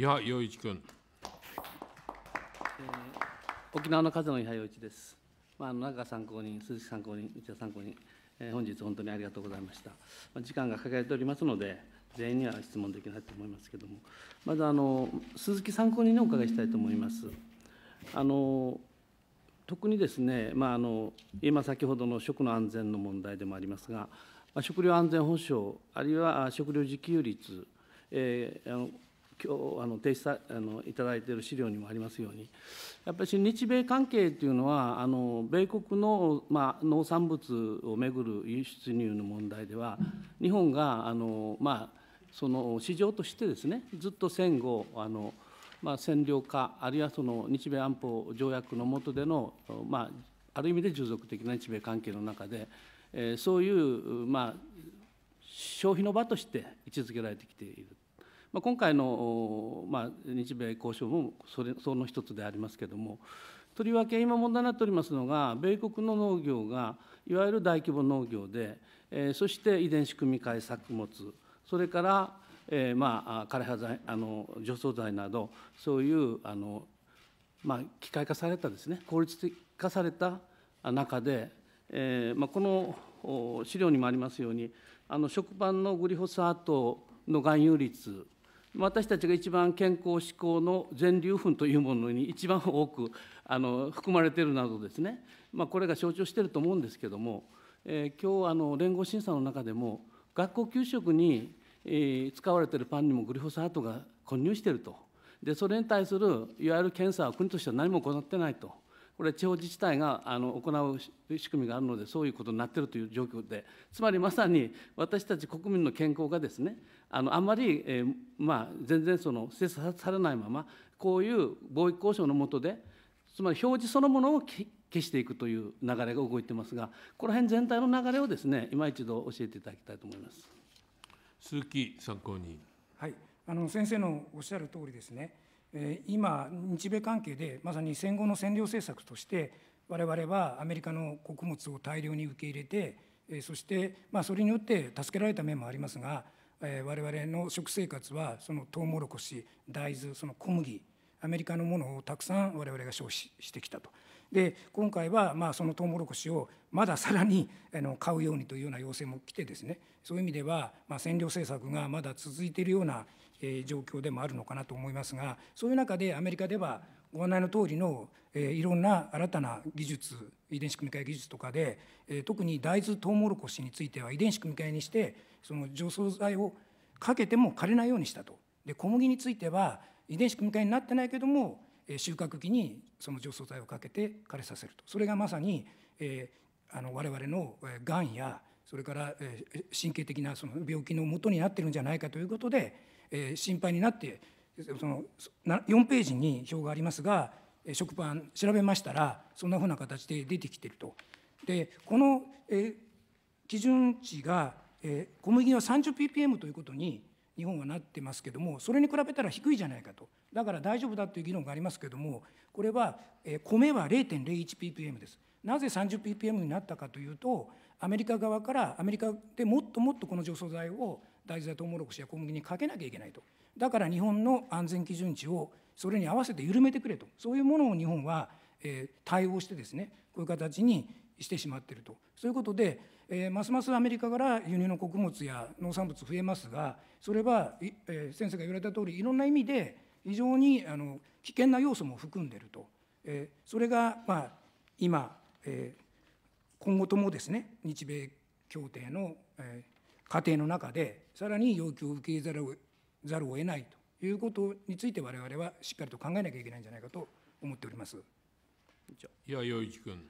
伊波洋一君。えー、沖縄の風の伊波洋一です。まあ、あの中参考人、鈴木参考人、内田参考人、えー、本日本当にありがとうございました。まあ、時間が抱えておりますので、全員には質問できないと思いますけれども、まずあの鈴木参考人にお伺いしたいと思います。あの特にですね、まあ、あの今先ほどの食の安全の問題でもありますが、まあ、食料安全保障、あるいは食料自給率、えー、あの今日あの提出あのいただいている資料にもありますように、やっぱり日米関係というのは、あの米国の、まあ、農産物をめぐる輸出入の問題では、日本があの、まあ、その市場としてですね、ずっと戦後、あのまあ、占領下、あるいはその日米安保条約の下での、まあ、ある意味で従属的な日米関係の中で、えー、そういう、まあ、消費の場として位置づけられてきている。まあ、今回の、まあ、日米交渉もそれその一つでありますけれども、とりわけ今問題になっておりますのが、米国の農業がいわゆる大規模農業で、えー、そして遺伝子組み換え作物、それから、えー、まあ、枯葉剤あの除草剤など、そういうあの、まあ、機械化されたですね、効率化された中で、えーまあ、この資料にもありますように、あの食パンのグリホサートの含有率私たちが一番健康志向の全粒粉というものに一番多くあの含まれているなどですね、まあ、これが象徴していると思うんですけども、えー、今日あの連合審査の中でも学校給食に、えー、使われているパンにもグリホサートが混入しているとでそれに対するいわゆる検査は国としては何も行ってないと。これは地方自治体があの行う仕組みがあるので、そういうことになっているという状況で、つまりまさに私たち国民の健康がですね、あのあんまり、えー、まあ、全然その精査されないまま、こういう貿易交渉の下で、つまり表示そのものを消していくという流れが動いてますが、この辺全体の流れをですね、今一度教えていただきたいと思います。鈴木参考人。はい、あの先生のおっしゃる通りですね。今、日米関係でまさに戦後の占領政策として、我々はアメリカの穀物を大量に受け入れて、そしてまあそれによって助けられた面もありますが、我々の食生活はそのトウモロコシ、大豆、その小麦、アメリカのものをたくさん我々が消費してきたと。で今回はまあそのトウモロコシをまださらに買うようにというような要請も来てですねそういう意味ではまあ占領政策がまだ続いているようなえ状況でもあるのかなと思いますがそういう中でアメリカではご案内の通りの、えいろんな新たな技術遺伝子組み換え技術とかで、え特に大豆トウモロコシについては遺伝子組み換えにしてその除草剤をかけても枯れないようにしたとで小麦については遺伝子組み換えになってないけども、え収穫期にその除草剤をかけて枯れさせるとそれがまさに、えー、あの我々のがんやそれから神経的なその病気のもとになってるんじゃないかということでえー、心配になってその4ページに表がありますが食パン調べましたらそんなふうな形で出てきてると。でこの、えー、基準値が、えー、小麦は 30ppm ということに日本はなってますけどもそれに比べたら低いじゃないかとだから大丈夫だという議論がありますけどもこれは、えー、米は 0.01ppm です。なぜ 30ppm になったかというとアメリカ側からアメリカでもっともっとこの除草剤を大豆やトウモロコシや小麦にかけなきゃいけないとだから日本の安全基準値をそれに合わせて緩めてくれとそういうものを日本は、え対応してですねこういう形にしてしまっているとそういうことで、えますますアメリカから輸入の穀物や農産物増えますがそれは、え先生が言われた通りいろんな意味で非常にあの危険な要素も含んでいると、えそれが、まあ、今、えー今後ともですね日米協定の、え過程の中でさらに要求を受け入れざるをざるを得ないということについて我々はしっかりと考えなきゃいけないんじゃないかと思っております。いや陽一君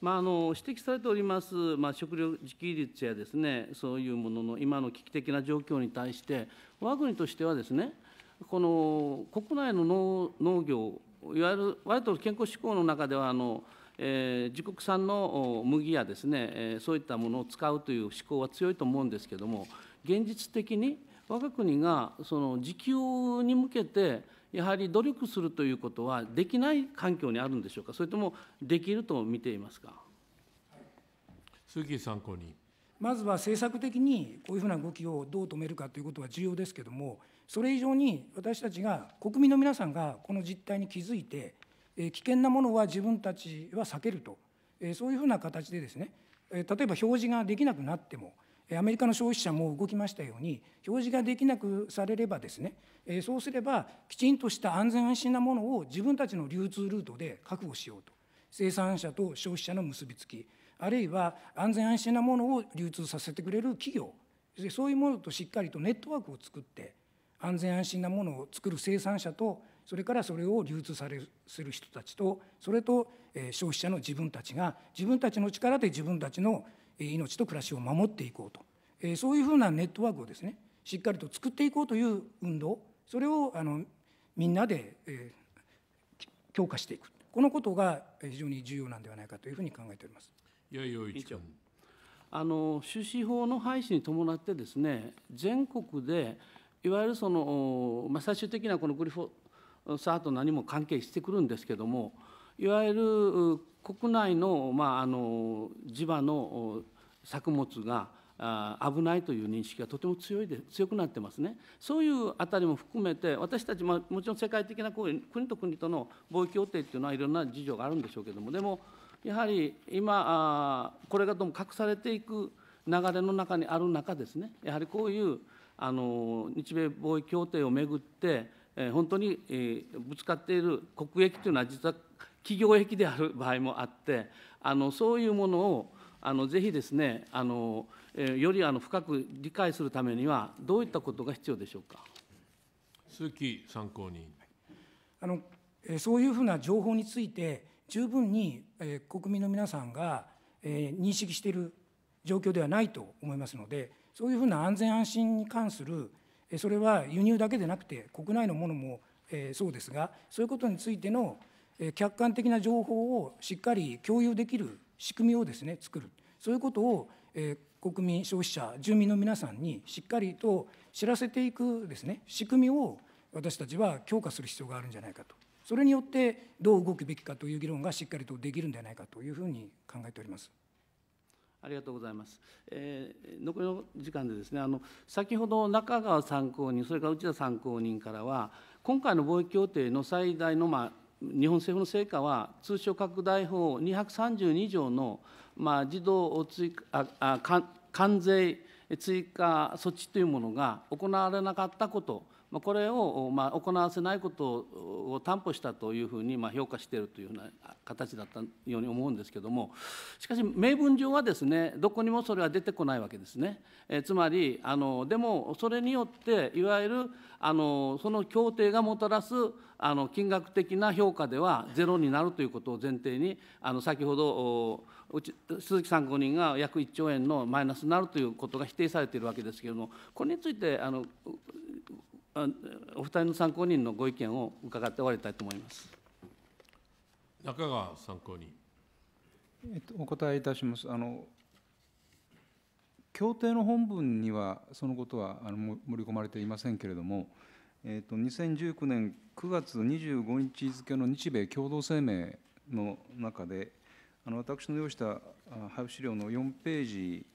まあ、あの指摘されております、まあ、食料自給率やですねそういうものの今の危機的な状況に対して我が国としてはですねこの国内の農業いわゆるわれと健康志向の中ではあのえー、自国産の麦やですね、えそういったものを使うという思考は強いと思うんですけども現実的に我が国がその自給に向けてやはり努力するということはできない環境にあるんでしょうかそれともできると見ていますか鈴木参考人まずは政策的にこういうふうな動きをどう止めるかということは重要ですけれどもそれ以上に私たちが国民の皆さんがこの実態に気づいて危険なものは自分たちは避けると、そういうふうな形でですね、例えば表示ができなくなっても、アメリカの消費者も動きましたように、表示ができなくされればですね、そうすれば、きちんとした安全安心なものを自分たちの流通ルートで確保しようと、生産者と消費者の結びつき、あるいは安全安心なものを流通させてくれる企業、そういうものとしっかりとネットワークを作って、安全安心なものを作る生産者とそれからそれを流通されるする人たちとそれと消費者の自分たちが自分たちの力で自分たちの命と暮らしを守っていこうとそういうふうなネットワークをですねしっかりと作っていこうという運動それをあのみんなで強化していくこのことが非常に重要なんではないかというふうに考えております。いやいや一長あの種子法の廃止に伴ってですね全国でいわゆるその、まあ、最終的なこのグリフォさあと何も関係してくるんですけどもいわゆる国内の,、まあ、あの地場の作物が危ないという認識がとても強いで強くなってますね、そういうあたりも含めて、私たち、まもちろん世界的な国と国との貿易協定っていうのは、いろんな事情があるんでしょうけども、でも、やはり今、これがどうも隠されていく流れの中にある中ですね、やはりこういうあの日米貿易協定をめぐって、本当にぶつかっている国益というのは実は企業益である場合もあってあのそういうものをあのぜひですねあのよりあの深く理解するためにはどういったことが必要でしょうか鈴木参考人あのそういうふうな情報について十分に国民の皆さんが認識している状況ではないと思いますのでそういうふうな安全安心に関するそれは輸入だけでなくて国内のものもそうですがそういうことについての客観的な情報をしっかり共有できる仕組みをですね作るそういうことを国民消費者住民の皆さんにしっかりと知らせていくですね仕組みを私たちは強化する必要があるんじゃないかとそれによってどう動くべきかという議論がしっかりとできるんではないかというふうに考えております。ありがとうございます。えー、残りの時間でですね、あの先ほど中川参考人、それから内田参考人からは、今回の貿易協定の最大の、まあ、日本政府の成果は、通商拡大法232条の、まあ、自動追加ああ関税追加措置というものが行われなかったこと、これをま行わせないことを担保したというふうにま評価しているというような形だったように思うんですけども、しかし、明文上はですねどこにもそれは出てこないわけですね。えつまりあの、でもそれによって、いわゆるあのその協定がもたらすあの金額的な評価ではゼロになるということを前提に、あの先ほどうち鈴木参考人が約1兆円のマイナスになるということが否定されているわけですけれども、これについてあのお二人の参考人のご意見を伺って終わりたいと思います。中川参考人。えっと、お答えいたします。あの協定の本文にはそのことはあの盛り込まれていませんけれども、えーと、2019年9月25日付の日米共同声明の中で、あの私の用意した配布資料の4ページ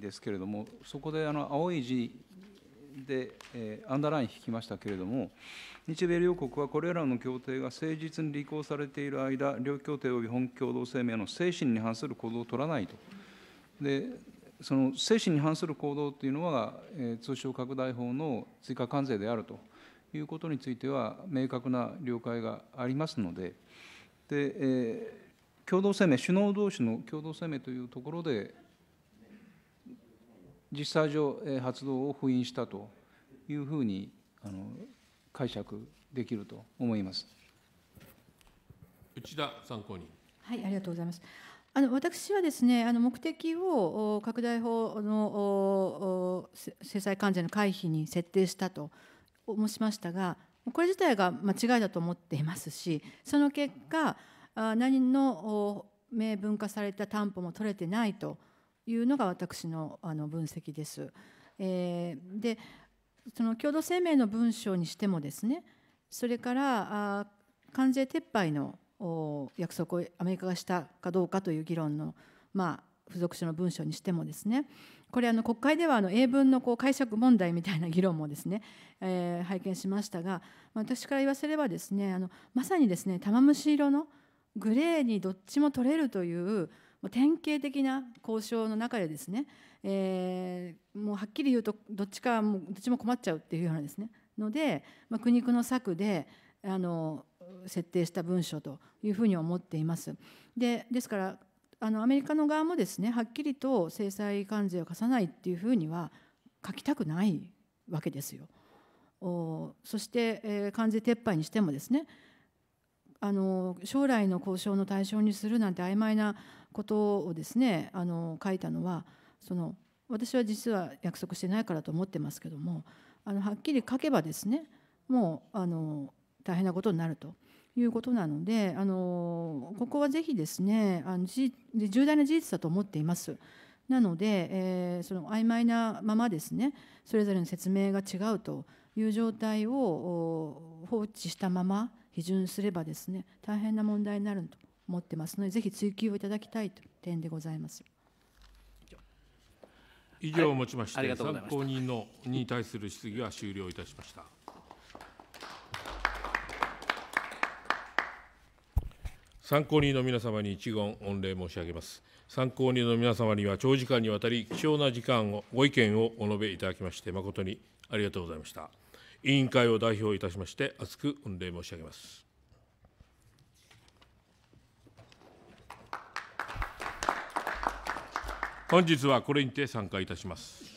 ですけれども、そこであの青い字で、えー、アンダーライン引きましたけれども、日米両国はこれらの協定が誠実に履行されている間、両協定及び本共同声明の精神に反する行動を取らないと。でその精神に反する行動というのは、えー、通商拡大法の追加関税であるということについては、明確な了解がありますので、でえー、共同声明、首脳同士の共同声明というところで、実際上、えー、発動を封印したというふうにあの解釈できると思います内田参考人。はい、ありがとうございます。あの私はですねあの目的を拡大法の制裁関税の回避に設定したと申しましたがこれ自体が間違いだと思っていますしその結果何の明文化された担保も取れてないというのが私の分析です。でその共同声明の文章にしてもですねそれから関税撤廃の約束をアメリカがしたかどうかという議論の、まあ、付属書の文書にしてもですねこれあの国会ではあの英文のこう解釈問題みたいな議論もですね、え拝見しましたが、まあ、私から言わせればですねあのまさにですね玉虫色のグレーにどっちも取れるという典型的な交渉の中でですね、えもうはっきり言うとどっちかもどっちも困っちゃうっていうようなですねので、まあ、苦肉の策であの設定した文書というふうに思っています。でですからあのアメリカの側もですねはっきりと制裁関税を課さないっていうふうには書きたくないわけですよ。おそして、えー、関税撤廃にしてもですねあの将来の交渉の対象にするなんて曖昧なことをですねあの書いたのはその私は実は約束してないからと思ってますけどもあのはっきり書けばですねもうあの大変なことになると。いうことなのであのここはぜひですねあの重大な事実だと思っています。なので、えー、その曖昧なままですねそれぞれの説明が違うという状態を放置したまま批准すればですね大変な問題になると思ってますのでぜひ追及をいただきたいという点でございます。以上をもちまして、参考人のに対する質疑は終了いたしました。参考人の皆様に一言御礼申し上げます。参考人の皆様には長時間にわたり貴重な時間をご意見をお述べいただきまして誠にありがとうございました。委員会を代表いたしまして厚く御礼申し上げます。本日はこれにて参加いたします。